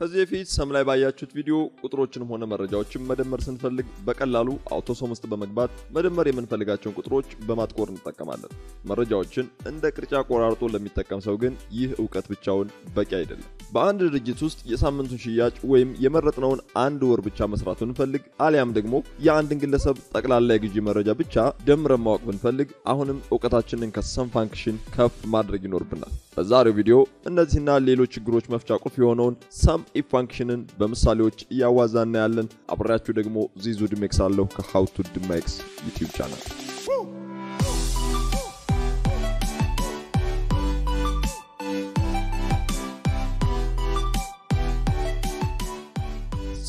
ከዚህ በፊት ሰም ላይ ባያችሁት ቪዲዮ ቁጥሮችንም ሆነ መረጃዎችን መደመር ስንፈልግ በቀላሉ አውቶሶም ውስጥ በመግባት መደመር የምንፈልጋቸውን ቁጥሮች በማጥቆር እንጠቀማለን። መረጃዎችን እንደ ቅርጫ ቆራርጦ ለሚጠቀም ሰው ግን ይህ እውቀት ብቻውን በቂ አይደለም። በአንድ ድርጅት ውስጥ የሳምንቱን ሽያጭ ወይም የመረጥነውን አንድ ወር ብቻ መስራት ብንፈልግ አሊያም ደግሞ የአንድን ግለሰብ ጠቅላላ የግዢ መረጃ ብቻ ደምረን ማወቅ ብንፈልግ አሁንም እውቀታችንን ከሰም ፋንክሽን ከፍ ማድረግ ይኖርብናል። በዛሬው ቪዲዮ እነዚህና ሌሎች ችግሮች መፍቻ ቁልፍ የሆነውን ሰም ኢፍ ፋንክሽንን በምሳሌዎች እያዋዛና ያለን አብሬያችሁ ደግሞ ዚዙ ድሜክስ አለሁ ከሀውቱ ድሜክስ ቻናል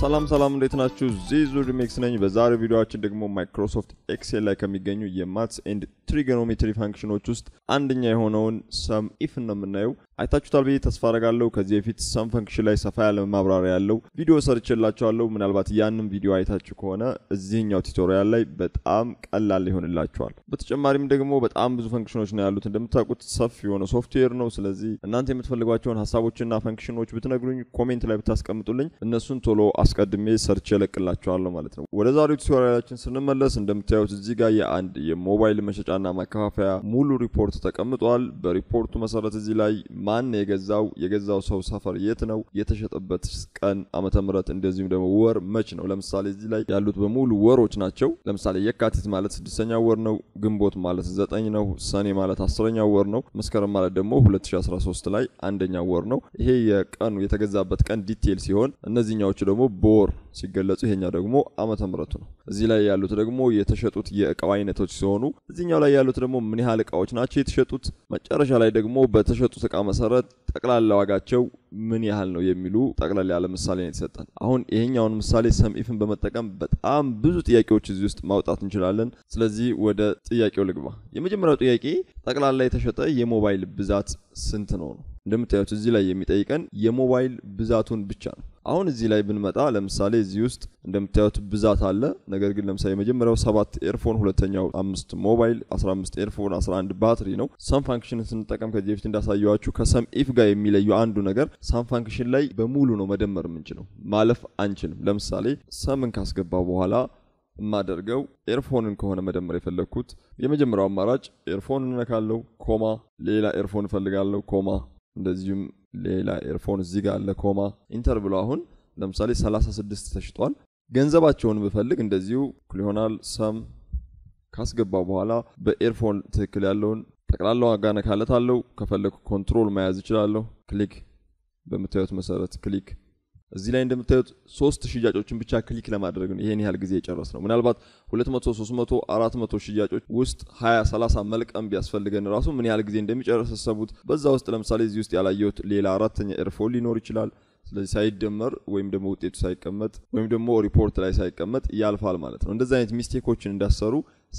ሰላም ሰላም እንዴት ናችሁ? ዚዙ ሪሜክስ ነኝ። በዛሬ ቪዲዮችን ደግሞ ማይክሮሶፍት ኤክሴል ላይ ከሚገኙ የማትስ ኤንድ ትሪጎኖሜትሪ ፋንክሽኖች ውስጥ አንደኛ የሆነውን ሰም ኢፍ ነው የምናየው። አይታችሁታል ብዬ ተስፋ አረጋለሁ። ከዚህ በፊት ሰም ፈንክሽን ላይ ሰፋ ያለ ማብራሪያ ያለው ቪዲዮ ሰርችላችኋለሁ። ምናልባት ያንም ቪዲዮ አይታችሁ ከሆነ እዚህኛው ቱቶሪያል ላይ በጣም ቀላል ይሆንላችኋል። በተጨማሪም ደግሞ በጣም ብዙ ፈንክሽኖች ነው ያሉት። እንደምታውቁት ሰፊ የሆነ ሶፍትዌር ነው። ስለዚህ እናንተ የምትፈልጓቸውን ሀሳቦችና ፈንክሽኖች ብትነግሩኝ፣ ኮሜንት ላይ ብታስቀምጡልኝ እነሱን ቶሎ አስቀድሜ ሰርች እለቅላችኋለሁ ማለት ነው። ወደ ዛሬው ቱቶሪያላችን ስንመለስ እንደምታዩት እዚህ ጋር የአንድ የሞባይል መሸጫና ማከፋፈያ ሙሉ ሪፖርት ተቀምጧል። በሪፖርቱ መሰረት እዚህ ላይ ማን የገዛው፣ የገዛው ሰው ሰፈር የት ነው፣ የተሸጠበት ቀን፣ ዓመተ ምህረት እንደዚሁም ደግሞ ወር መች ነው። ለምሳሌ እዚህ ላይ ያሉት በሙሉ ወሮች ናቸው። ለምሳሌ የካቲት ማለት ስድስተኛ ወር ነው። ግንቦት ማለት ዘጠኝ ነው። ሰኔ ማለት አስረኛው ወር ነው። መስከረም ማለት ደግሞ 2013 ላይ አንደኛ ወር ነው። ይሄ የቀኑ የተገዛበት ቀን ዲቴል ሲሆን እነዚህኛዎቹ ደግሞ በወር ሲገለጹ ይሄኛው ደግሞ አመተ ምረቱ ነው። እዚህ ላይ ያሉት ደግሞ የተሸጡት የእቃው አይነቶች ሲሆኑ እዚህኛው ላይ ያሉት ደግሞ ምን ያህል እቃዎች ናቸው የተሸጡት። መጨረሻ ላይ ደግሞ በተሸጡት እቃ መሰረት ጠቅላላ ዋጋቸው ምን ያህል ነው የሚሉ ጠቅላላ ያለ ምሳሌ ነው የተሰጠን። አሁን ይሄኛውን ምሳሌ ሰምኢፍን በመጠቀም በጣም ብዙ ጥያቄዎች እዚህ ውስጥ ማውጣት እንችላለን። ስለዚህ ወደ ጥያቄው ልግባ። የመጀመሪያው ጥያቄ ጠቅላላ የተሸጠ የሞባይል ብዛት ስንት ነው ነው እንደምታዩት እዚህ ላይ የሚጠይቀን የሞባይል ብዛቱን ብቻ ነው። አሁን እዚህ ላይ ብንመጣ ለምሳሌ እዚህ ውስጥ እንደምታዩት ብዛት አለ። ነገር ግን ለምሳሌ የመጀመሪያው ሰባት ኤርፎን፣ ሁለተኛው አምስት ሞባይል፣ 15 ኤርፎን፣ 11 ባትሪ ነው። ሰም ፋንክሽን ስንጠቀም ከዚህ በፊት እንዳሳየዋችሁ ከሰም ኢፍ ጋር የሚለዩ አንዱ ነገር ሰም ፋንክሽን ላይ በሙሉ ነው መደመር የምንችለው፣ ማለፍ አንችልም። ለምሳሌ ሰምን ካስገባ በኋላ የማደርገው ኤርፎንን ከሆነ መደመር የፈለግኩት የመጀመሪያው አማራጭ ኤርፎን እነካለው፣ ኮማ ሌላ ኤርፎን እፈልጋለው፣ ኮማ እንደዚሁም ሌላ ኤርፎን እዚህ ጋር አለ ኮማ ኢንተር ብሎ አሁን ለምሳሌ 36 ተሽጧል ገንዘባቸውን ብፈልግ እንደዚሁ ክሊሆናል ሰም ካስገባ በኋላ በኤርፎን ትክክል ያለውን ጠቅላላ ዋጋ ነካለት አለው ከፈለግኩ ኮንትሮል መያዝ ይችላለሁ ክሊክ በምታዩት መሰረት ክሊክ እዚህ ላይ እንደምታዩት ሶስት ሽያጮችን ብቻ ክሊክ ለማድረግ ነው ይህን ያህል ጊዜ የጨረስ ነው። ምናልባት 200፣ 300፣ 400 ሽያጮች ውስጥ 20፣ 30 መልቀም ቢያስፈልገን ራሱ ምን ያህል ጊዜ እንደሚጨርስ አስቡት። በዛ ውስጥ ለምሳሌ እዚህ ውስጥ ያላየሁት ሌላ አራተኛ ኤርፎን ሊኖር ይችላል። ስለዚህ ሳይደመር ወይም ደግሞ ውጤቱ ሳይቀመጥ ወይም ደግሞ ሪፖርት ላይ ሳይቀመጥ ያልፋል ማለት ነው። እንደዚህ አይነት ሚስቴኮችን እንዳሰሩ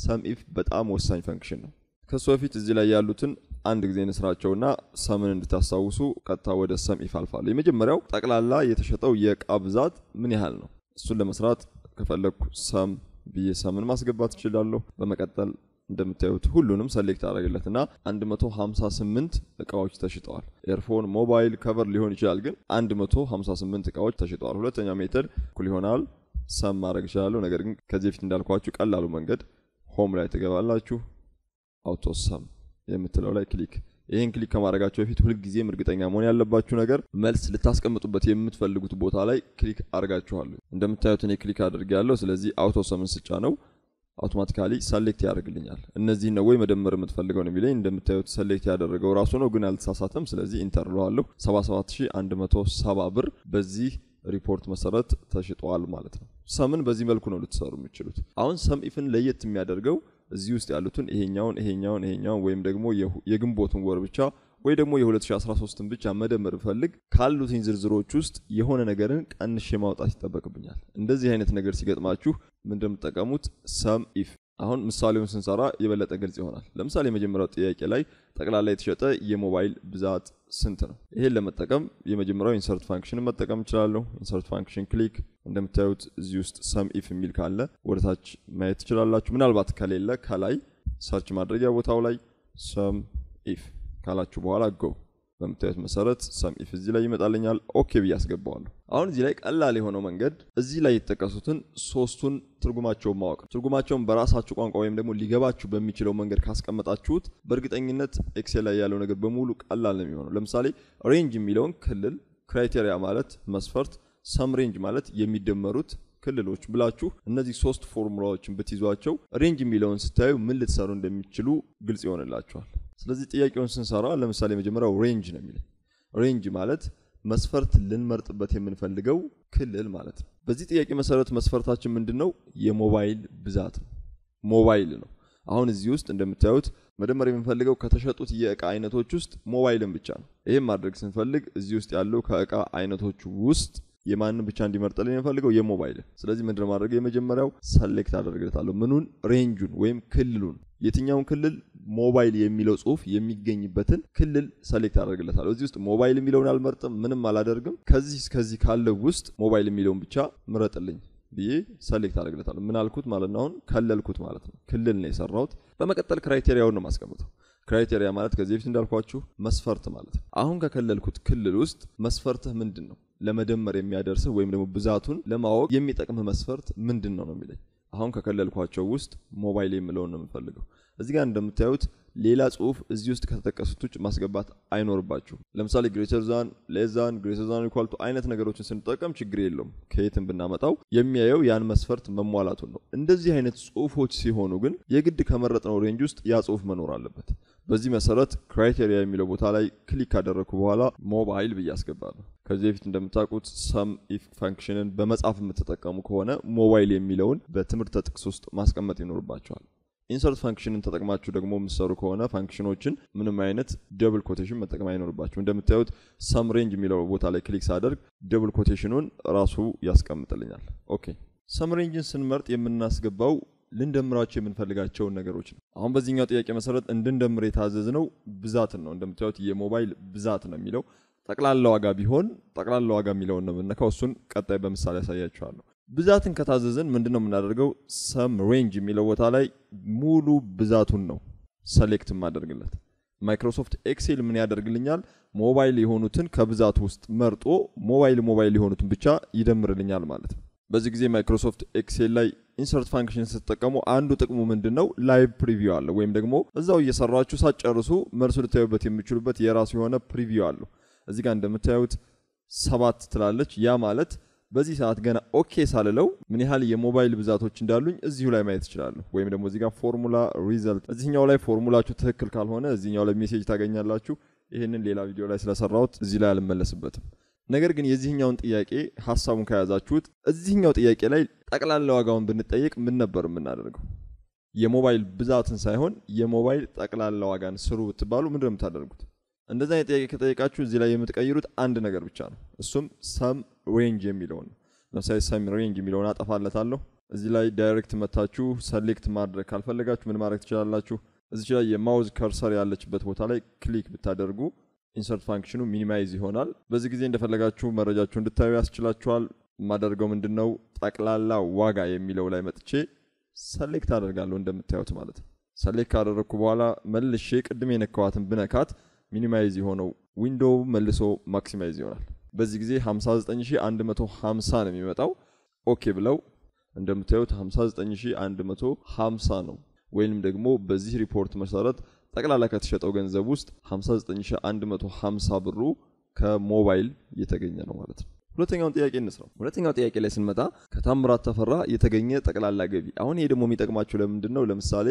ሰምኢፍ በጣም ወሳኝ ፈንክሽን ነው። ከሱ በፊት እዚህ ላይ ያሉትን አንድ ጊዜ እንስራቸውና ሰምን እንድታስታውሱ ቀጥታ ወደ ሰም ይፋልፋሉ። የመጀመሪያው ጠቅላላ የተሸጠው የእቃ ብዛት ምን ያህል ነው? እሱን ለመስራት ከፈለግኩ ሰም ብዬ ሰምን ማስገባት እችላለሁ። በመቀጠል እንደምታዩት ሁሉንም ሰሌክት አደረግለትና 158 እቃዎች ተሽጠዋል። ኤርፎን፣ ሞባይል ከቨር ሊሆን ይችላል፣ ግን 158 እቃዎች ተሽጠዋል። ሁለተኛ ሜተድ እኩል ይሆናል ሰም ማድረግ እችላለሁ። ነገር ግን ከዚህ በፊት እንዳልኳችሁ ቀላሉ መንገድ ሆም ላይ ትገባላችሁ፣ አውቶ ሰም የምትለው ላይ ክሊክ ይህን ክሊክ ከማድረጋቸው በፊት ሁልጊዜም እርግጠኛ መሆን ያለባችሁ ነገር መልስ ልታስቀምጡበት የምትፈልጉት ቦታ ላይ ክሊክ አድርጋችኋል። እንደምታዩት እኔ ክሊክ አድርግ ያለው ስለዚህ አውቶ ሰምን ስጫ ነው አውቶማቲካሊ ሰሌክት ያደርግልኛል። እነዚህ ነው ወይ መደመር የምትፈልገው ነው የሚለኝ። እንደምታዩት ሰሌክት ያደረገው ራሱ ነው፣ ግን አልተሳሳተም። ስለዚህ ኢንተር ለዋለሁ። 77170 ብር በዚህ ሪፖርት መሰረት ተሽጧል ማለት ነው። ሰምን በዚህ መልኩ ነው ልትሰሩ የምችሉት። አሁን ሰም ኢፍን ለየት የሚያደርገው እዚህ ውስጥ ያሉትን ይሄኛውን ይሄኛውን ይሄኛውን ወይም ደግሞ የግንቦትን ወር ብቻ ወይ ደግሞ የ2013ን ብቻ መደመር ብፈልግ ካሉትኝ ዝርዝሮች ውስጥ የሆነ ነገርን ቀንሽ ማውጣት ይጠበቅብኛል። እንደዚህ አይነት ነገር ሲገጥማችሁ ምንድን ሰም ኢፍ አሁን ምሳሌውን ስንሰራ የበለጠ ግልጽ ይሆናል። ለምሳሌ የመጀመሪያው ጥያቄ ላይ ጠቅላላ የተሸጠ የሞባይል ብዛት ስንት ነው? ይሄን ለመጠቀም የመጀመሪያው ኢንሰርት ፋንክሽን መጠቀም ይችላለሁ ኢንሰርት ፋንክሽን ክሊክ፣ እንደምታዩት እዚህ ውስጥ ሰም ኢፍ የሚል ካለ ወደ ታች ማየት ትችላላችሁ። ምናልባት ከሌለ ከላይ ሰርች ማድረጊያ ቦታው ላይ ሰም ኢፍ ካላችሁ በኋላ ጎ በምታዩት መሰረት ሰሚፍ እዚህ ላይ ይመጣልኛል። ኦኬ ብዬ አስገባዋለሁ። አሁን እዚህ ላይ ቀላል የሆነው መንገድ እዚህ ላይ የተጠቀሱትን ሶስቱን ትርጉማቸውን ማወቅ ነው። ትርጉማቸውን በራሳችሁ ቋንቋ ወይም ደግሞ ሊገባችሁ በሚችለው መንገድ ካስቀመጣችሁት በእርግጠኝነት ኤክሴል ላይ ያለው ነገር በሙሉ ቀላል ነው የሚሆነው። ለምሳሌ ሬንጅ የሚለውን ክልል፣ ክራይቴሪያ ማለት መስፈርት፣ ሰም ሬንጅ ማለት የሚደመሩት ክልሎች ብላችሁ እነዚህ ሶስት ፎርሙላዎችን ብትይዟቸው ሬንጅ የሚለውን ስታዩ ምን ልትሰሩ እንደሚችሉ ግልጽ ይሆንላቸዋል ስለዚህ ጥያቄውን ስንሰራ ለምሳሌ መጀመሪያው ሬንጅ ነው የሚለው። ሬንጅ ማለት መስፈርት ልንመርጥበት የምንፈልገው ክልል ማለት ነው። በዚህ ጥያቄ መሰረት መስፈርታችን ምንድን ነው? የሞባይል ብዛት ነው። ሞባይል ነው። አሁን እዚህ ውስጥ እንደምታዩት መደመር የምንፈልገው ከተሸጡት የእቃ አይነቶች ውስጥ ሞባይልን ብቻ ነው። ይህም ማድረግ ስንፈልግ እዚህ ውስጥ ያለው ከእቃ አይነቶች ውስጥ የማንን ብቻ እንዲመርጠልን የምፈልገው የሞባይል። ስለዚህ ምንድን ማድረግ የመጀመሪያው ሰሌክት አደርግለታለሁ ምኑን ሬንጁን ወይም ክልሉን የትኛውን ክልል ሞባይል የሚለው ጽሁፍ የሚገኝበትን ክልል ሰሌክት አደርግለታለሁ። እዚህ ውስጥ ሞባይል የሚለውን አልመርጥም፣ ምንም አላደርግም። ከዚህ እስከዚህ ካለው ውስጥ ሞባይል የሚለውን ብቻ ምረጥልኝ ብዬ ሰሌክት አደርግለታለሁ። ምን አልኩት ማለት ነው? አሁን ከለልኩት ማለት ነው። ክልል ነው የሰራሁት። በመቀጠል ክራይቴሪያውን ነው ማስቀምጠው። ክራይቴሪያ ማለት ከዚህ በፊት እንዳልኳችሁ መስፈርት ማለት ነው። አሁን ከከለልኩት ክልል ውስጥ መስፈርትህ ምንድን ነው ለመደመር የሚያደርስህ ወይም ደግሞ ብዛቱን ለማወቅ የሚጠቅምህ መስፈርት ምንድን ነው ነው የሚለኝ አሁን ከከለልኳቸው ውስጥ ሞባይል የምለውን ነው የምፈልገው። እዚህ ጋር እንደምታዩት ሌላ ጽሁፍ እዚህ ውስጥ ከተጠቀሱት ውጭ ማስገባት አይኖርባችሁ። ለምሳሌ ግሬተር ዛን፣ ሌዛን ግሬተር ዛን ኢኳል አይነት ነገሮችን ስንጠቀም ችግር የለውም። ከየትም ብናመጣው የሚያየው ያን መስፈርት መሟላቱን ነው። እንደዚህ አይነት ጽሁፎች ሲሆኑ ግን የግድ ከመረጥነው ሬንጅ ውስጥ ያ ጽሁፍ መኖር አለበት። በዚህ መሰረት ክራይቴሪያ የሚለው ቦታ ላይ ክሊክ ካደረግኩ በኋላ ሞባይል ብዬ አስገባለሁ። ከዚህ በፊት እንደምታውቁት ሰም ኢፍ ፈንክሽንን በመጻፍ የምትጠቀሙ ከሆነ ሞባይል የሚለውን በትምህርት ጥቅስ ውስጥ ማስቀመጥ ይኖርባቸዋል። ኢንሰርት ፈንክሽንን ተጠቅማችሁ ደግሞ የምትሰሩ ከሆነ ፈንክሽኖችን ምንም አይነት ደብል ኮቴሽን መጠቀም አይኖርባችሁ። እንደምታዩት ሰም ሬንጅ የሚለው ቦታ ላይ ክሊክ ሳደርግ ደብል ኮቴሽኑን ራሱ ያስቀምጥልኛል። ኦኬ ሰም ሬንጅን ስንመርጥ የምናስገባው ልንደምራቸው የምንፈልጋቸውን ነገሮች ነው። አሁን በዚህኛው ጥያቄ መሰረት እንድንደምር የታዘዝ ነው ብዛትን ነው። እንደምታዩት የሞባይል ብዛት ነው የሚለው ጠቅላላ ዋጋ ቢሆን ጠቅላላ ዋጋ የሚለውን ነው የምንነካው። እሱን ቀጣይ በምሳሌ ያሳያችኋለሁ። ብዛትን ከታዘዝን ምንድን ነው የምናደርገው? ሰም ሬንጅ የሚለው ቦታ ላይ ሙሉ ብዛቱን ነው ሰሌክት የማደርግለት። ማይክሮሶፍት ኤክሴል ምን ያደርግልኛል? ሞባይል የሆኑትን ከብዛት ውስጥ መርጦ ሞባይል ሞባይል የሆኑትን ብቻ ይደምርልኛል ማለት ነው። በዚህ ጊዜ ማይክሮሶፍት ኤክሴል ላይ ኢንሰርት ፋንክሽን ስትጠቀሙ አንዱ ጥቅሙ ምንድን ነው? ላይቭ ፕሪቪው አለ ወይም ደግሞ እዛው እየሰራችሁ ሳትጨርሱ መልሱ ልታዩበት የምችሉበት የራሱ የሆነ ፕሪቪው አለ። እዚህ ጋር እንደምታዩት ሰባት ትላለች። ያ ማለት በዚህ ሰዓት ገና ኦኬ ሳልለው ምን ያህል የሞባይል ብዛቶች እንዳሉኝ እዚሁ ላይ ማየት ይችላሉ። ወይም ደግሞ እዚህ ጋር ፎርሙላ ሪዘልት፣ እዚህኛው ላይ ፎርሙላችሁ ትክክል ካልሆነ እዚህኛው ላይ ሜሴጅ ታገኛላችሁ። ይህንን ሌላ ቪዲዮ ላይ ስለሰራሁት እዚህ ላይ አልመለስበትም። ነገር ግን የዚህኛውን ጥያቄ ሀሳቡን ከያዛችሁት እዚህኛው ጥያቄ ላይ ጠቅላላ ዋጋውን ብንጠይቅ ምን ነበር የምናደርገው? የሞባይል ብዛትን ሳይሆን የሞባይል ጠቅላላ ዋጋን ስሩ ብትባሉ ምንድን የምታደርጉት? እንደዛ ጥያቄ ከጠየቃችሁ እዚህ ላይ የምትቀይሩት አንድ ነገር ብቻ ነው። እሱም ሰም ሬንጅ የሚለውን ለምሳሌ ሰም ሬንጅ የሚለውን አጠፋለታለሁ። እዚህ ላይ ዳይሬክት መታችሁ ሰሌክት ማድረግ ካልፈለጋችሁ ምን ማድረግ ትችላላችሁ? እዚች ላይ የማውዝ ከርሰር ያለችበት ቦታ ላይ ክሊክ ብታደርጉ ኢንሰርት ፋንክሽኑ ሚኒማይዝ ይሆናል። በዚህ ጊዜ እንደፈለጋችሁ መረጃችሁ እንድታዩ ያስችላችኋል። የማደርገው ምንድን ነው ጠቅላላ ዋጋ የሚለው ላይ መጥቼ ሰሌክት አደርጋለሁ እንደምታዩት ማለት ነው። ሰሌክት ካደረግኩ በኋላ መልሼ ቅድም የነካዋትን ብነካት ሚኒማይዝ የሆነው ዊንዶው መልሶ ማክሲማይዝ ይሆናል። በዚህ ጊዜ 59150 ነው የሚመጣው። ኦኬ ብለው እንደምታዩት 59150 ነው። ወይንም ደግሞ በዚህ ሪፖርት መሰረት ጠቅላላ ከተሸጠው ገንዘብ ውስጥ 59150 ብሩ ከሞባይል እየተገኘ ነው ማለት ነው። ሁለተኛውን ጥያቄ እንስራው። ሁለተኛው ጥያቄ ላይ ስንመጣ ከታምራት ተፈራ የተገኘ ጠቅላላ ገቢ። አሁን ይሄ ደግሞ የሚጠቅማችሁ ለምንድን ነው? ለምሳሌ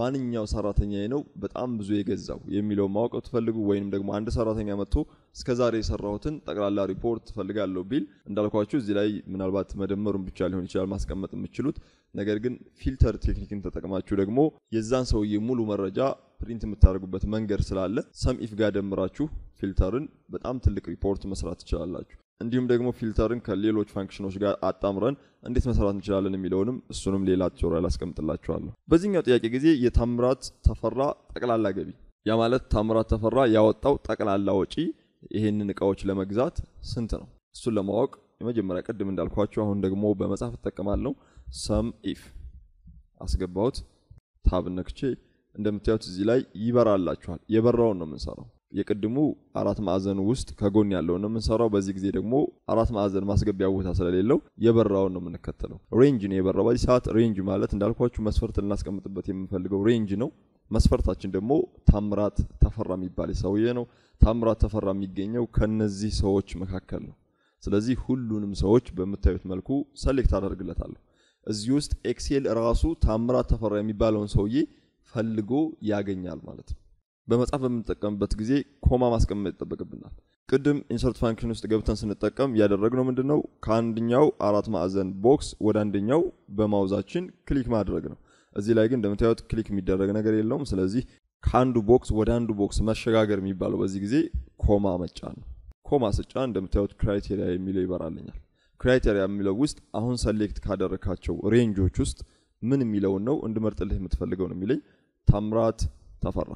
ማንኛው ሰራተኛ ነው በጣም ብዙ የገዛው የሚለው ማወቅ ብትፈልጉ ወይንም ደግሞ አንድ ሰራተኛ መጥቶ እስከዛሬ የሰራሁትን ጠቅላላ ሪፖርት ትፈልጋለሁ ቢል እንዳልኳችሁ እዚህ ላይ ምናልባት መደመሩን ብቻ ሊሆን ይችላል ማስቀመጥ የምችሉት። ነገር ግን ፊልተር ቴክኒክን ተጠቅማችሁ ደግሞ የዛን ሰውዬ ሙሉ መረጃ ፕሪንት የምታደርጉበት መንገድ ስላለ ሰም ኢፍ ጋር ደምራችሁ ፊልተርን በጣም ትልቅ ሪፖርት መስራት ትችላላችሁ። እንዲሁም ደግሞ ፊልተርን ከሌሎች ፋንክሽኖች ጋር አጣምረን እንዴት መሰራት እንችላለን የሚለውንም እሱንም ሌላ ቱቶሪያል አስቀምጥላችኋለሁ። በዚህኛው ጥያቄ ጊዜ የታምራት ተፈራ ጠቅላላ ገቢ፣ ያ ማለት ታምራት ተፈራ ያወጣው ጠቅላላ ወጪ ይህንን እቃዎች ለመግዛት ስንት ነው? እሱን ለማወቅ የመጀመሪያ ቅድም እንዳልኳቸው አሁን ደግሞ በመጽሐፍ እጠቀማለሁ። ሰም ኢፍ አስገባሁት፣ ታብ ነክቼ እንደምታዩት እዚህ ላይ ይበራላችኋል። የበራውን ነው የምንሰራው። የቅድሙ አራት ማዕዘን ውስጥ ከጎን ያለውን ነው የምንሰራው። በዚህ ጊዜ ደግሞ አራት ማዕዘን ማስገቢያ ቦታ ስለሌለው የበራውን ነው የምንከተለው። ሬንጅ ነው የበራው። በዚህ ሰዓት ሬንጅ ማለት እንዳልኳችሁ መስፈርት ልናስቀምጥበት የምንፈልገው ሬንጅ ነው። መስፈርታችን ደግሞ ታምራት ተፈራ የሚባል ሰውዬ ነው። ታምራት ተፈራ የሚገኘው ከነዚህ ሰዎች መካከል ነው። ስለዚህ ሁሉንም ሰዎች በምታዩት መልኩ ሰሌክት አደርግለታለሁ። እዚህ ውስጥ ኤክሴል ራሱ ታምራት ተፈራ የሚባለውን ሰውዬ ፈልጎ ያገኛል ማለት ነው። በመጻፍ በምንጠቀምበት ጊዜ ኮማ ማስቀመጥ ይጠበቅብናል። ቅድም ኢንሰርት ፋንክሽን ውስጥ ገብተን ስንጠቀም ነው ምንድን ነው? ከአንድኛው አራት ማዕዘን ቦክስ ወደ አንደኛው በማውዛችን ክሊክ ማድረግ ነው። እዚህ ላይ ግን እንደምታዩት ክሊክ የሚደረግ ነገር የለውም። ስለዚህ ከአንዱ ቦክስ ወደ አንዱ ቦክስ መሸጋገር የሚባለው በዚህ ጊዜ ኮማ መጫን ነው። ኮማ ስጫን እንደምታዩት ክራይቴሪያ የሚለው ይበራልኛል። ክራይቴሪያ የሚለው ውስጥ አሁን ሰሌክት ካደረካቸው ሬንጆች ውስጥ ምን የሚለውን ነው እንድመርጥልህ የምትፈልገው ነው የሚለኝ። ታምራት ተፈራ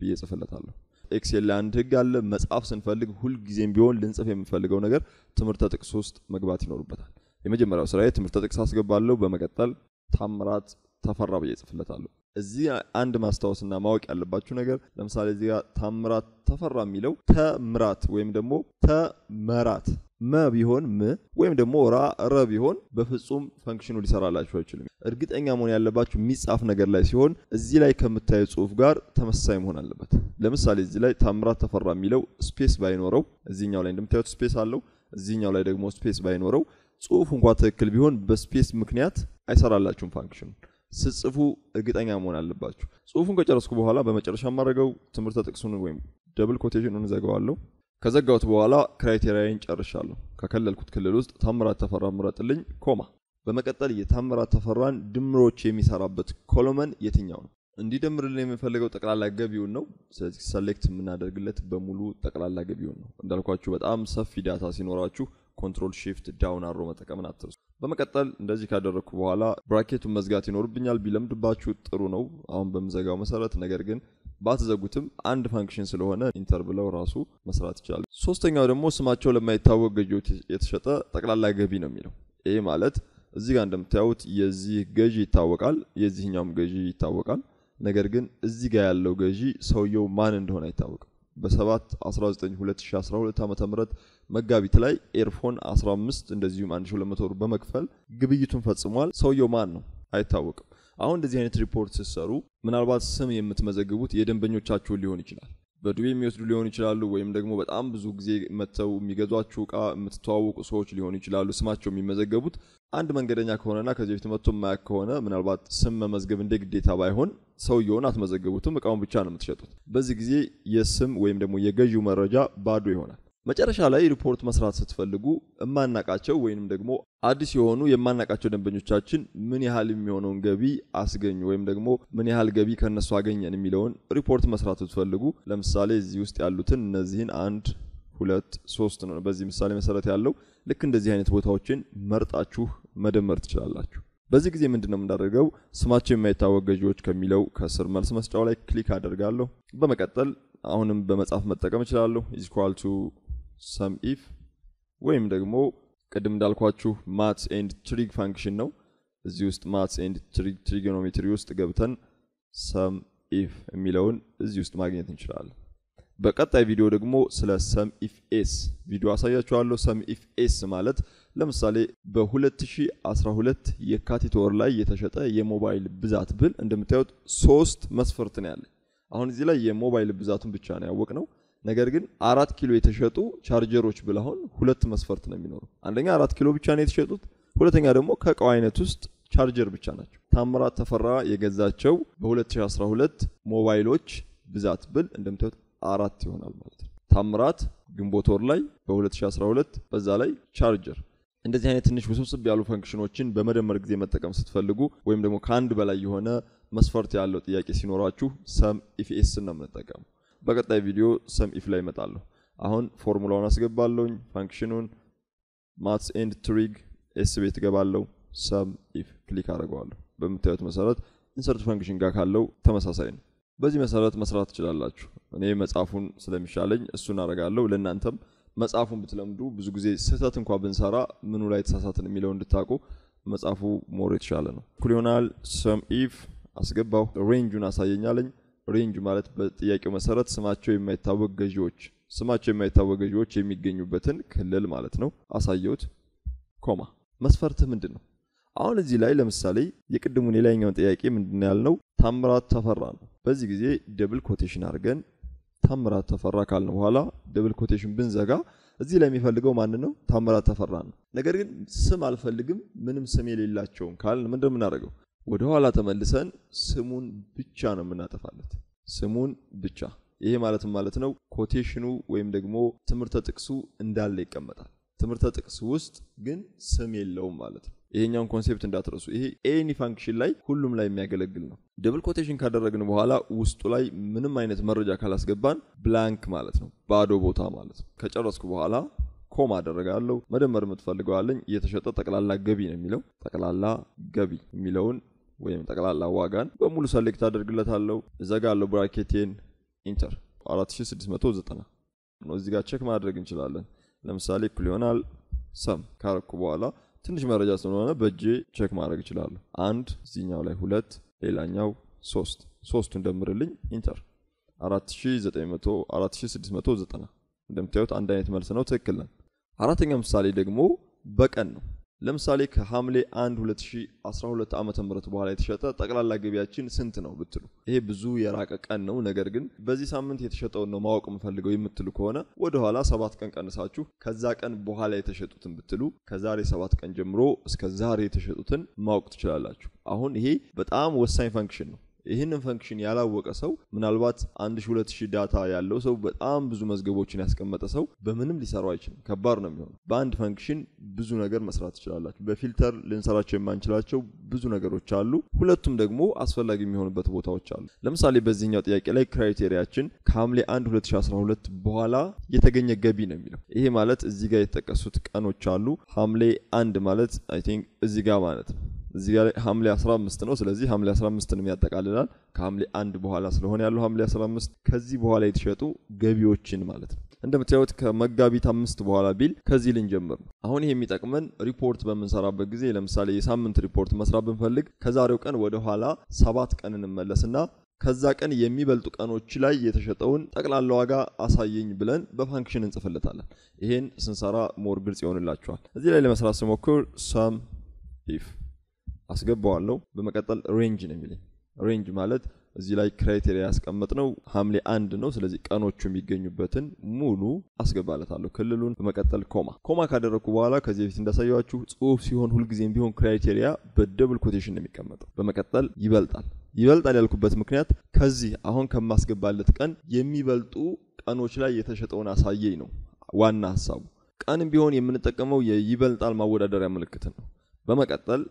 ብዬ ጽፍለታለሁ። ኤክሴል አንድ ህግ አለ። መጽሐፍ ስንፈልግ ሁልጊዜም ቢሆን ልንጽፍ የምንፈልገው ነገር ትምህርተ ጥቅስ ውስጥ መግባት ይኖርበታል። የመጀመሪያው ስራዬ ትምህርተ ጥቅስ አስገባለሁ። በመቀጠል ታምራት ተፈራ ብዬ ጽፍለታለሁ። እዚህ አንድ ማስታወስና ማወቅ ያለባችሁ ነገር ለምሳሌ እዚህ ጋር ታምራት ተፈራ የሚለው ተምራት ወይም ደግሞ ተመራት መ ቢሆን ም ወይም ደግሞ ራ ረ ቢሆን በፍጹም ፈንክሽኑ ሊሰራላችሁ አይችልም። እርግጠኛ መሆን ያለባችሁ የሚጻፍ ነገር ላይ ሲሆን እዚህ ላይ ከምታዩ ጽሁፍ ጋር ተመሳሳይ መሆን አለበት። ለምሳሌ እዚህ ላይ ታምራት ተፈራ የሚለው ስፔስ ባይኖረው እዚህኛው ላይ እንደምታዩት ስፔስ አለው። እዚህኛው ላይ ደግሞ ስፔስ ባይኖረው ጽሁፍ እንኳ ትክክል ቢሆን በስፔስ ምክንያት አይሰራላችሁም ፋንክሽኑ። ስጽፉ እርግጠኛ መሆን አለባችሁ። ጽሁፉን ከጨረስኩ በኋላ በመጨረሻ ማድረገው ትምህርት ጥቅሱን ወይም ደብል ኮቴሽን እንዘጋዋለሁ። ከዘጋሁት በኋላ ክራይቴሪያን ጨርሻለሁ። ከከለልኩት ክልል ውስጥ ታምራት ተፈራ ምረጥልኝ ኮማ። በመቀጠል የታምራት ተፈራን ድምሮች የሚሰራበት ኮሎመን የትኛው ነው? እንዲደምርልን የምንፈልገው ጠቅላላ ገቢውን ነው። ስለዚህ ሰሌክት የምናደርግለት በሙሉ ጠቅላላ ገቢውን ነው። እንዳልኳችሁ በጣም ሰፊ ዳታ ሲኖራችሁ ኮንትሮል ሺፍት ዳውን አሮ መጠቀምን አትርሱ። በመቀጠል እንደዚህ ካደረግኩ በኋላ ብራኬቱን መዝጋት ይኖርብኛል። ቢለምድባችሁ ጥሩ ነው፣ አሁን በምዘጋው መሰረት። ነገር ግን ባትዘጉትም አንድ ፋንክሽን ስለሆነ ኢንተር ብለው ራሱ መስራት ይችላል። ሶስተኛው ደግሞ ስማቸው ለማይታወቅ ገዢዎች የተሸጠ ጠቅላላ ገቢ ነው የሚለው። ይህ ማለት እዚህ ጋር እንደምታዩት የዚህ ገዢ ይታወቃል፣ የዚህኛውም ገዢ ይታወቃል። ነገር ግን እዚህ ጋር ያለው ገዢ ሰውየው ማን እንደሆነ አይታወቅም። በ7 19 ዓ ም መጋቢት ላይ ኤርፎን 15 እንደዚሁም 1200 ብር በመክፈል ግብይቱን ፈጽሟል። ሰውየው ማን ነው አይታወቅም። አሁን እንደዚህ አይነት ሪፖርት ስትሰሩ ምናልባት ስም የምትመዘግቡት የደንበኞቻችሁን ሊሆን ይችላል። በዱቤ የሚወስዱ ሊሆኑ ይችላሉ። ወይም ደግሞ በጣም ብዙ ጊዜ መጥተው የሚገዟችሁ እቃ የምትተዋወቁ ሰዎች ሊሆኑ ይችላሉ። ስማቸው የሚመዘገቡት አንድ መንገደኛ ከሆነና ከዚህ በፊት መጥቶ የማያውቅ ከሆነ ምናልባት ስም መመዝገብ እንደ ግዴታ ባይሆን ሰውየውን አትመዘግቡትም፣ እቃውን ብቻ ነው የምትሸጡት። በዚህ ጊዜ የስም ወይም ደግሞ የገዢው መረጃ ባዶ ይሆናል። መጨረሻ ላይ ሪፖርት መስራት ስትፈልጉ የማናቃቸው ወይንም ደግሞ አዲስ የሆኑ የማናቃቸው ደንበኞቻችን ምን ያህል የሚሆነውን ገቢ አስገኙ ወይም ደግሞ ምን ያህል ገቢ ከነሱ አገኘን የሚለውን ሪፖርት መስራት ስትፈልጉ ለምሳሌ እዚህ ውስጥ ያሉትን እነዚህን አንድ ሁለት ሶስት ነው በዚህ ምሳሌ መሰረት ያለው ልክ እንደዚህ አይነት ቦታዎችን መርጣችሁ መደመር ትችላላችሁ። በዚህ ጊዜ ምንድን ነው የምናደርገው? ስማቸው የማይታወቅ ገዢዎች ከሚለው ከስር መልስ መስጫው ላይ ክሊክ አደርጋለሁ። በመቀጠል አሁንም በመጻፍ መጠቀም እችላለሁ። ኢዝኳል ቱ ሰም ኢፍ ወይም ደግሞ ቅድም እንዳልኳችሁ ማትስ ኤንድ ትሪግ ፋንክሽን ነው። እዚህ ውስጥ ማትስ ኤንድ ትሪግ ትሪግኖሜትሪ ውስጥ ገብተን ሰም ኢፍ የሚለውን እዚህ ውስጥ ማግኘት እንችላለን። በቀጣይ ቪዲዮ ደግሞ ስለ ሰም ኢፍ ኤስ ቪዲዮ አሳያችኋለሁ። ሰም ኢፍ ኤስ ማለት ለምሳሌ በ2012 የካቲት ወር ላይ የተሸጠ የሞባይል ብዛት ብል እንደምታዩት ሶስት መስፈርት ነው ያለ። አሁን እዚህ ላይ የሞባይል ብዛቱን ብቻ ነው ያወቅ ነው። ነገር ግን አራት ኪሎ የተሸጡ ቻርጀሮች ብል አሁን ሁለት መስፈርት ነው የሚኖሩ። አንደኛ አራት ኪሎ ብቻ ነው የተሸጡት። ሁለተኛ ደግሞ ከእቃው አይነት ውስጥ ቻርጀር ብቻ ናቸው። ታምራት ተፈራ የገዛቸው በ2012 ሞባይሎች ብዛት ብል እንደምታዩት አራት ይሆናል ማለት ነው። ታምራት ግንቦት ወር ላይ በ2012 በዛ ላይ ቻርጀር እንደዚህ አይነት ትንሽ ውስብስብ ያሉ ፈንክሽኖችን በመደመር ጊዜ መጠቀም ስትፈልጉ ወይም ደግሞ ከአንድ በላይ የሆነ መስፈርት ያለው ጥያቄ ሲኖራችሁ ሰም ኢፍ ኤስ ነው የምንጠቀመው። በቀጣይ ቪዲዮ ሰም ኢፍ ላይ ይመጣለሁ። አሁን ፎርሙላውን አስገባለሁኝ። ፋንክሽኑን ማትስ ኤንድ ትሪግ ኤስ ቤት ገባለው። ሰም ኢፍ ክሊክ አድርገዋለሁ። በምታዩት መሰረት ኢንሰርት ፈንክሽን ጋር ካለው ተመሳሳይ ነው። በዚህ መሰረት መስራት ትችላላችሁ። እኔ መጽሐፉን ስለሚሻለኝ እሱን አደርጋለሁ። ለእናንተም መጽሐፉን ብትለምዱ ብዙ ጊዜ ስህተት እንኳ ብንሰራ ምኑ ላይ ተሳሳትን የሚለው እንድታውቁ መጽሐፉ ሞር የተሻለ ነው። እኩል ይሆናል ሰም ኢፍ አስገባሁ ሬንጁን አሳየኛለኝ። ሬንጅ ማለት በጥያቄው መሰረት ስማቸው የማይታወቅ ገዢዎች ስማቸው የማይታወቅ ገዢዎች የሚገኙበትን ክልል ማለት ነው። አሳየውት ኮማ መስፈርትህ ምንድን ነው? አሁን እዚህ ላይ ለምሳሌ የቅድሙን የላይኛውን ጥያቄ ምንድን ያልነው ታምራት ተፈራ ነው። በዚህ ጊዜ ደብል ኮቴሽን አድርገን ታምራት ተፈራ ካልን በኋላ ደብል ኮቴሽን ብንዘጋ እዚህ ላይ የሚፈልገው ማንን ነው? ታምራት ተፈራ ነው። ነገር ግን ስም አልፈልግም ምንም ስም የሌላቸውም ካልን ምንድን የምናደርገው ወደኋላ ተመልሰን ስሙን ብቻ ነው የምናጠፋለት። ስሙን ብቻ። ይሄ ማለትም ማለት ነው ኮቴሽኑ ወይም ደግሞ ትምህርተ ጥቅሱ እንዳለ ይቀመጣል። ትምህርተ ጥቅስ ውስጥ ግን ስም የለውም ማለት ነው። ይሄኛውን ኮንሴፕት እንዳትረሱ። ይሄ ኤኒ ፋንክሽን ላይ ሁሉም ላይ የሚያገለግል ነው። ደብል ኮቴሽን ካደረግን በኋላ ውስጡ ላይ ምንም አይነት መረጃ ካላስገባን ብላንክ ማለት ነው፣ ባዶ ቦታ ማለት ነው። ከጨረስኩ በኋላ ኮም አደረጋለሁ። መደመር የምትፈልገዋለኝ የተሸጠ ጠቅላላ ገቢ ነው የሚለው ጠቅላላ ገቢ የሚለውን ወይም ጠቅላላ ዋጋን በሙሉ ሰሌክት አደርግለታለሁ። እዘጋለሁ ብራኬቴን፣ ኢንተር 4690 ነው። እዚህ ጋር ቼክ ማድረግ እንችላለን። ለምሳሌ እኩል ይሆናል ሰም ካረኩ በኋላ ትንሽ መረጃ ስለሆነ በእጄ ቼክ ማድረግ እችላለሁ። አንድ እዚህኛው ላይ ሁለት ሌላኛው ሶስት ሶስቱን ደምርልኝ ኢንተር 4690 እንደምታዩት አንድ አይነት መልስ ነው። ትክክል ነን። አራተኛው ምሳሌ ደግሞ በቀን ነው። ለምሳሌ ከሐምሌ 1 2012 ዓ ም በኋላ የተሸጠ ጠቅላላ ገቢያችን ስንት ነው ብትሉ ይሄ ብዙ የራቀ ቀን ነው። ነገር ግን በዚህ ሳምንት የተሸጠውን ነው ማወቅ የምፈልገው የምትሉ ከሆነ ወደኋላ ሰባት ቀን ቀንሳችሁ ከዛ ቀን በኋላ የተሸጡትን ብትሉ ከዛሬ ሰባት ቀን ጀምሮ እስከ ዛሬ የተሸጡትን ማወቅ ትችላላችሁ። አሁን ይሄ በጣም ወሳኝ ፈንክሽን ነው። ይህንን ፈንክሽን ያላወቀ ሰው ምናልባት አንድ ዳታ ያለው ሰው በጣም ብዙ መዝገቦችን ያስቀመጠ ሰው በምንም ሊሰራው አይችልም። ከባድ ነው የሚሆነው። በአንድ ፈንክሽን ብዙ ነገር መስራት ትችላላችሁ። በፊልተር ልንሰራቸው የማንችላቸው ብዙ ነገሮች አሉ። ሁለቱም ደግሞ አስፈላጊ የሚሆኑበት ቦታዎች አሉ። ለምሳሌ በዚህኛው ጥያቄ ላይ ክራይቴሪያችን ከሐምሌ 1 2012 በኋላ የተገኘ ገቢ ነው የሚለው። ይሄ ማለት እዚህ ጋር የተጠቀሱት ቀኖች አሉ። ሐምሌ አንድ ማለት አይ ቲንክ እዚህ ጋር ማለት ነው እዚህ ጋር ሐምሌ 15 ነው። ስለዚህ ሐምሌ 15 ነው የሚያጠቃልላል ከሐምሌ አንድ በኋላ ስለሆነ ያለው ሐምሌ 15 ከዚህ በኋላ የተሸጡ ገቢዎችን ማለት ነው። እንደምታዩት ከመጋቢት አምስት በኋላ ቢል ከዚህ ልንጀምር ነው። አሁን ይሄ የሚጠቅመን ሪፖርት በምንሰራበት ጊዜ ለምሳሌ የሳምንት ሪፖርት መስራት ብንፈልግ ከዛሬው ቀን ወደ ኋላ ሰባት ቀን እንመለስና ከዛ ቀን የሚበልጡ ቀኖች ላይ የተሸጠውን ጠቅላላ ዋጋ አሳየኝ ብለን በፋንክሽን እንጽፍለታለን። ይሄን ስንሰራ ሞር ግልጽ ይሆንላችኋል። እዚህ ላይ ለመስራት ስሞክር ሰም ኢፍ አስገባዋለሁ። በመቀጠል ሬንጅ ነው የሚለኝ። ሬንጅ ማለት እዚህ ላይ ክራይቴሪያ ያስቀመጥነው ሐምሌ አንድ ነው። ስለዚህ ቀኖቹ የሚገኙበትን ሙሉ አስገባለታለሁ ክልሉን። በመቀጠል ኮማ ኮማ ካደረግኩ በኋላ ከዚህ በፊት እንዳሳየኋችሁ ጽሁፍ ሲሆን ሁልጊዜም ቢሆን ክራይቴሪያ በደብል ኮቴሽን ነው የሚቀመጠው። በመቀጠል ይበልጣል። ይበልጣል ያልኩበት ምክንያት ከዚህ አሁን ከማስገባለት ቀን የሚበልጡ ቀኖች ላይ የተሸጠውን አሳየኝ ነው ዋና ሀሳቡ። ቀንም ቢሆን የምንጠቀመው የይበልጣል ማወዳደሪያ ምልክትን ነው። በመቀጠል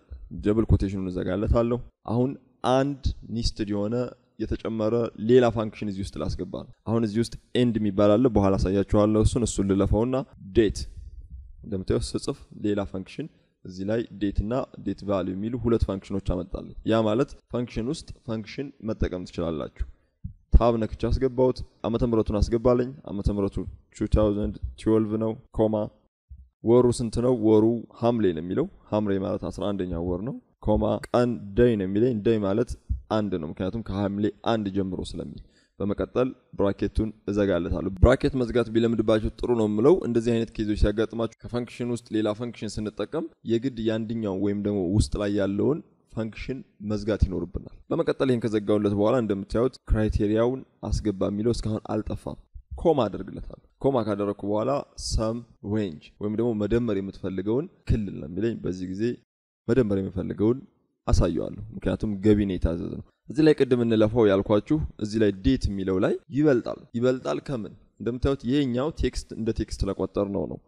ደብል ኮቴሽኑን እዘጋለታለሁ። አሁን አንድ ኒስትድ የሆነ የተጨመረ ሌላ ፋንክሽን እዚህ ውስጥ ላስገባ ነው። አሁን እዚህ ውስጥ ኤንድ የሚባል በኋላ አሳያችኋለሁ። እሱን እሱን ልለፈውና ዴት እንደምታየ ስጽፍ ሌላ ፋንክሽን እዚህ ላይ ዴት እና ዴት ቫሉ የሚሉ ሁለት ፋንክሽኖች አመጣለ ያ ማለት ፋንክሽን ውስጥ ፋንክሽን መጠቀም ትችላላችሁ። ታብ ነክቻ አስገባውት ዓመተ አስገባለኝ። ዓመተ ምሕረቱ 2012 ነው ኮማ ወሩ ስንት ነው? ወሩ ሐምሌ ነው የሚለው ሀምሌ ማለት 11ኛው ወር ነው። ኮማ ቀን ደይ ነው የሚለኝ ደይ ማለት አንድ ነው፣ ምክንያቱም ከሀምሌ አንድ ጀምሮ ስለሚል በመቀጠል ብራኬቱን እዘጋለታሉ ብራኬት መዝጋት ቢለምድባቸው ጥሩ ነው የምለው እንደዚህ አይነት ኬዞች ሲያጋጥማቸው ከፈንክሽን ውስጥ ሌላ ፈንክሽን ስንጠቀም የግድ የአንድኛው ወይም ደግሞ ውስጥ ላይ ያለውን ፈንክሽን መዝጋት ይኖርብናል። በመቀጠል ይህን ከዘጋውለት በኋላ እንደምታዩት ክራይቴሪያውን አስገባ የሚለው እስካሁን አልጠፋም። ኮማ አደርግለታለሁ። ኮማ ካደረግኩ በኋላ ሰም ሬንጅ ወይም ደግሞ መደመር የምትፈልገውን ክልል ነው የሚለኝ። በዚህ ጊዜ መደመር የምፈልገውን አሳየዋለሁ። ምክንያቱም ገቢ ነው የታዘዝ ነው። እዚህ ላይ ቅድም እንለፋው ያልኳችሁ እዚህ ላይ ዴት የሚለው ላይ ይበልጣል። ይበልጣል ከምን እንደምታዩት ይሄኛው ቴክስት እንደ ቴክስት ለቆጠር ነው ነው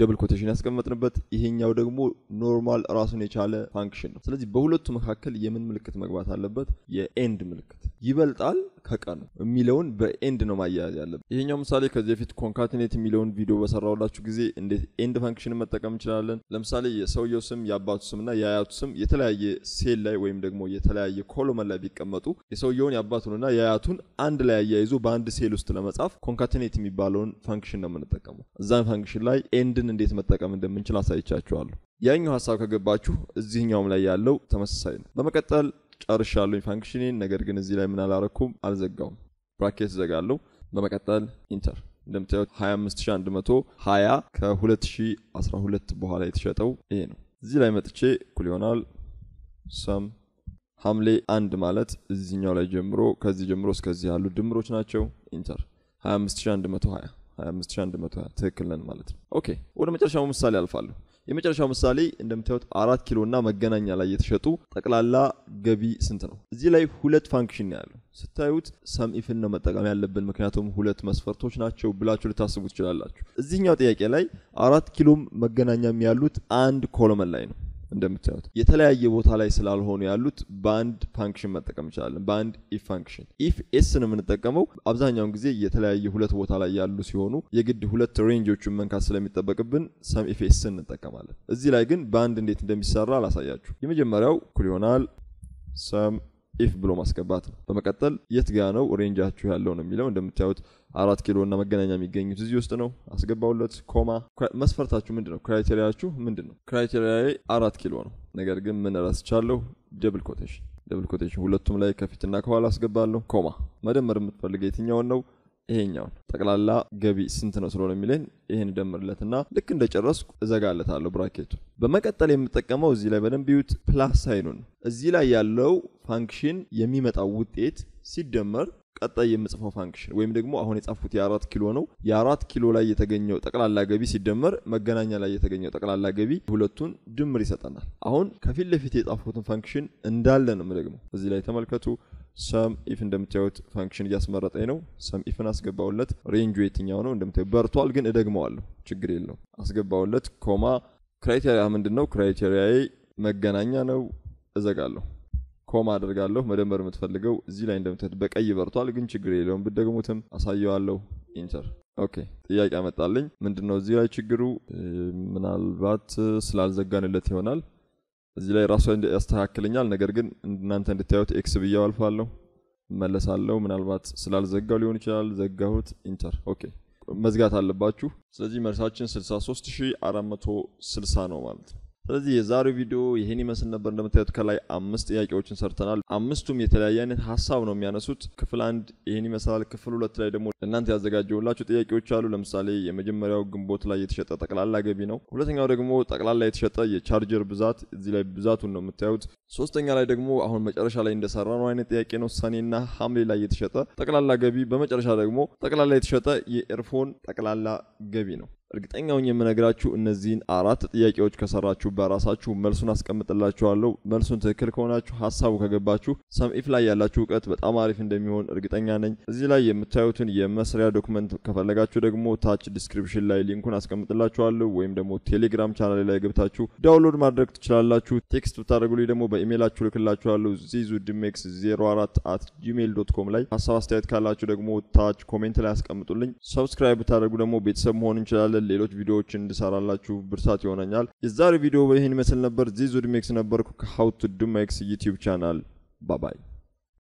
ደብል ኮቴሽን ያስቀመጥንበት ይሄኛው ደግሞ ኖርማል ራሱን የቻለ ፋንክሽን ነው። ስለዚህ በሁለቱ መካከል የምን ምልክት መግባት አለበት? የኤንድ ምልክት። ይበልጣል ከቀኑ የሚለውን በኤንድ ነው ማያያዝ ያለብ ይሄኛው ምሳሌ ከዚህ በፊት ኮንካቲኔት የሚለውን ቪዲዮ በሰራውላችሁ ጊዜ እንዴት ኤንድ ፋንክሽን መጠቀም እንችላለን። ለምሳሌ የሰውየው ስም፣ የአባቱ ስም እና የአያቱ ስም የተለያየ ሴል ላይ ወይም ደግሞ የተለያየ ኮሎመን ላይ ቢቀመጡ የሰውየውን የአባቱንና የአያቱን አንድ ላይ አያይዞ በአንድ ሴል ውስጥ ለመጻፍ ኮንካቲኔት የሚባለውን ፋንክሽን ነው የምንጠቀመው። እዛን ፋንክሽን ላይ ኤንድን እንዴት መጠቀም እንደምንችል አሳይቻችኋለሁ። ያኛው ሀሳብ ከገባችሁ እዚህኛውም ላይ ያለው ተመሳሳይ ነው። በመቀጠል ጨርሻለሁኝ ፋንክሽኔን። ነገር ግን እዚህ ላይ ምን አላረኩም አልዘጋውም፣ ብራኬት ዘጋለሁ። በመቀጠል ኢንተር እንደምታዩት 25120 ከ2012 በኋላ የተሸጠው ይሄ ነው። እዚህ ላይ መጥቼ እኩል ይሆናል ሰም ሐምሌ አንድ ማለት እዚኛው ላይ ጀምሮ ከዚህ ጀምሮ እስከዚህ ያሉ ድምሮች ናቸው። ኢንተር 25120 25120 ትክክል ነን ማለት ነው። ኦኬ ወደ መጨረሻው ምሳሌ አልፋለሁ። የመጨረሻው ምሳሌ እንደምታዩት አራት ኪሎ እና መገናኛ ላይ የተሸጡ ጠቅላላ ገቢ ስንት ነው? እዚህ ላይ ሁለት ፋንክሽን ያለው። ስታዩት ሰምኢፍን ነው መጠቀም ያለብን፣ ምክንያቱም ሁለት መስፈርቶች ናቸው ብላችሁ ልታስቡ ትችላላችሁ። እዚህኛው ጥያቄ ላይ አራት ኪሎም መገናኛም ያሉት አንድ ኮሎመን ላይ ነው። እንደምታዩት የተለያየ ቦታ ላይ ስላልሆኑ ያሉት በአንድ ፋንክሽን መጠቀም እንችላለን። በአንድ ኢፍ ፋንክሽን ኢፍ ኤስን የምንጠቀመው አብዛኛውን ጊዜ የተለያየ ሁለት ቦታ ላይ ያሉ ሲሆኑ የግድ ሁለት ሬንጆቹን መንካት ስለሚጠበቅብን ሰም ኢፍ ኤስ እንጠቀማለን። እዚህ ላይ ግን በአንድ እንዴት እንደሚሰራ አላሳያችሁ። የመጀመሪያው እኩል ይሆናል ሰም ኢፍ ብሎ ማስገባት ነው። በመቀጠል የት ጋ ነው ሬንጃችሁ ያለው ነው የሚለው እንደምታዩት አራት ኪሎ እና መገናኛ የሚገኙት እዚህ ውስጥ ነው። አስገባውለት ኮማ። መስፈርታችሁ ምንድን ነው? ክራይቴሪያችሁ ምንድን ነው? ክራይቴሪያ አራት ኪሎ ነው። ነገር ግን ምን ረስቻለሁ? ደብል ኮቴሽን ደብል ኮቴሽን ሁለቱም ላይ ከፊትና ከኋላ አስገባለሁ። ኮማ መደመር የምትፈልገ የትኛውን ነው ይሄኛውን ጠቅላላ ገቢ ስንት ነው ስለሆነ የሚለኝ ደምርለት ና ልክ እንደጨረስኩ እዘጋለታለሁ ብራኬቱ። በመቀጠል የምጠቀመው እዚህ ላይ በደንብ ዩት ፕላስ ሳይኑን እዚህ ላይ ያለው ፋንክሽን የሚመጣው ውጤት ሲደመር ቀጣይ የምጽፈው ፋንክሽን ወይም ደግሞ አሁን የጻፉት የአራት ኪሎ ነው። የአራት ኪሎ ላይ የተገኘው ጠቅላላ ገቢ ሲደመር መገናኛ ላይ የተገኘው ጠቅላላ ገቢ ሁለቱን ድምር ይሰጠናል። አሁን ከፊት ለፊት የጻፉትን ፋንክሽን እንዳለ ነው ደግሞ እዚህ ላይ ተመልከቱ። ሰም ኢፍ እንደምታዩት ፋንክሽን እያስመረጠኝ ነው። ሰም ኢፍን አስገባውለት። ሬንጁ የትኛው ነው እንደምታዩ በርቷል፣ ግን እደግመዋለሁ። ችግር የለው አስገባውለት። ኮማ ክራይቴሪያ ምንድን ነው? ክራይቴሪያ መገናኛ ነው። እዘጋለሁ። ኮማ አደርጋለሁ። መደመር የምትፈልገው እዚህ ላይ እንደምታዩት በቀይ በርቷል፣ ግን ችግር የለውም። ብደግሙትም አሳየዋለሁ። ኢንተር ኦኬ ጥያቄ አመጣልኝ። ምንድን ነው እዚህ ላይ ችግሩ? ምናልባት ስላልዘጋንለት ይሆናል እዚህ ላይ ራሱ ያስተካክለኛል። ነገር ግን እናንተ እንድታዩት ኤክስ ብያው አልፋለሁ፣ መለሳለሁ። ምናልባት ስላልዘጋው ሊሆን ይችላል። ዘጋሁት። ኢንተር ኦኬ፣ መዝጋት አለባችሁ። ስለዚህ መልሳችን 63460 ነው ማለት ነው። ስለዚህ የዛሬው ቪዲዮ ይህን ይመስል ነበር። እንደምታዩት ከላይ አምስት ጥያቄዎችን ሰርተናል። አምስቱም የተለያየ አይነት ሀሳብ ነው የሚያነሱት። ክፍል አንድ ይህን ይመስላል። ክፍል ሁለት ላይ ደግሞ እናንተ ያዘጋጀውላችሁ ጥያቄዎች አሉ። ለምሳሌ የመጀመሪያው ግንቦት ላይ የተሸጠ ጠቅላላ ገቢ ነው። ሁለተኛው ደግሞ ጠቅላላ የተሸጠ የቻርጀር ብዛት፣ እዚህ ላይ ብዛቱን ነው የምታዩት። ሶስተኛ ላይ ደግሞ አሁን መጨረሻ ላይ እንደሰራ ነው አይነት ጥያቄ ነው። ሰኔና ሐምሌ ላይ የተሸጠ ጠቅላላ ገቢ፣ በመጨረሻ ደግሞ ጠቅላላ የተሸጠ የኤርፎን ጠቅላላ ገቢ ነው። እርግጠኛውን የምነግራችሁ እነዚህን አራት ጥያቄዎች ከሰራችሁ በራሳችሁ መልሱን አስቀምጥላችኋለሁ። መልሱን ትክክል ከሆናችሁ ሀሳቡ ከገባችሁ ሰምኢፍ ላይ ያላችሁ እውቀት በጣም አሪፍ እንደሚሆን እርግጠኛ ነኝ። እዚህ ላይ የምታዩትን የመስሪያ ዶክመንት ከፈለጋችሁ ደግሞ ታች ዲስክሪፕሽን ላይ ሊንኩን አስቀምጥላችኋለሁ፣ ወይም ደግሞ ቴሌግራም ቻናል ላይ ገብታችሁ ዳውንሎድ ማድረግ ትችላላችሁ። ቴክስት ብታደርጉልኝ ደግሞ በኢሜይላችሁ ልክላችኋለሁ። ዚዙ ድሜክስ 04 አት ጂሜይል ዶት ኮም ላይ ሀሳብ አስተያየት ካላችሁ ደግሞ ታች ኮሜንት ላይ አስቀምጡልኝ። ሰብስክራይብ ብታደርጉ ደግሞ ቤተሰብ መሆን እንችላለን። ስል ሌሎች ቪዲዮዎችን እንድሰራላችሁ ብርሳት ይሆነኛል። የዛሬ ቪዲዮ ይህን ይመስል ነበር። ዚዙድ ሜክስ ነበርኩ ከሀውቱ ቱ ዱ ሜክስ ዩቲዩብ ቻናል። ባባይ